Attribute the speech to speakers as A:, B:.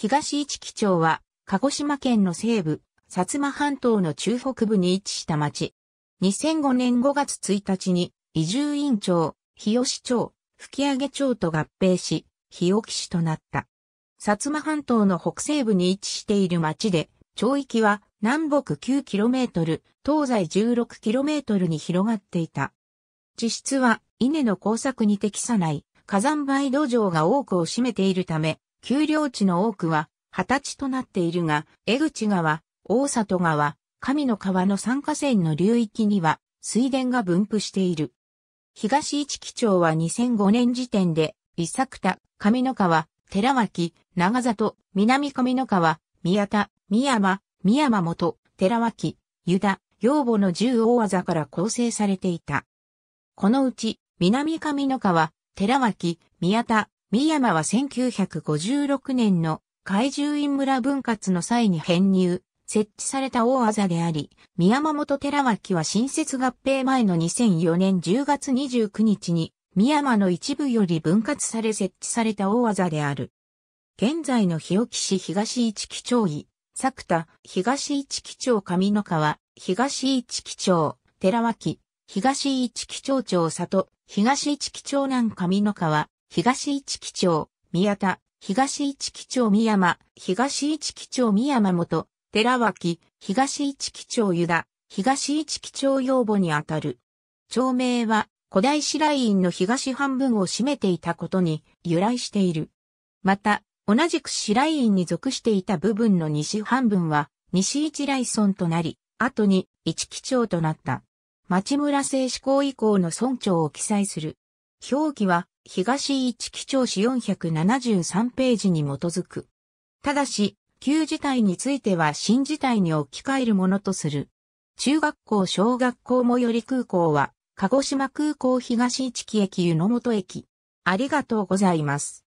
A: 東市木町は、鹿児島県の西部、薩摩半島の中北部に位置した町。2005年5月1日に、移住院町、日吉町、吹上町と合併し、日置市となった。薩摩半島の北西部に位置している町で、町域は南北 9km、東西 16km に広がっていた。地質は稲の工作に適さない火山灰土壌が多くを占めているため、丘陵地の多くは、二十歳となっているが、江口川、大里川、神の川の三河川の流域には、水田が分布している。東市基町は2005年時点で、伊作田、上の川、寺脇、長里、南上の川、宮田、宮山、宮山本、寺脇、湯田、養母の十大技から構成されていた。このうち、南上の川、寺脇、宮田、三山は1956年の怪獣院村分割の際に編入、設置された大技であり、三山本寺脇は新設合併前の2004年10月29日に、三山の一部より分割され設置された大技である。現在の日置市東市木町井、作田、東市木町上野川、東市木町、寺脇、東市木町町里、東市木町南上野川、東市基町、宮田、東市基町宮山、東市基町宮山本、寺脇、東市基町湯田、東市基町養母にあたる。町名は古代白ラインの東半分を占めていたことに由来している。また、同じく白ラインに属していた部分の西半分は西一来村となり、後に一基町となった。町村制志向以降の村長を記載する表記は東一基調子473ページに基づく。ただし、旧事態については新事態に置き換えるものとする。中学校小学校最寄り空港は、鹿児島空港東一基駅湯の本駅。ありがとうございます。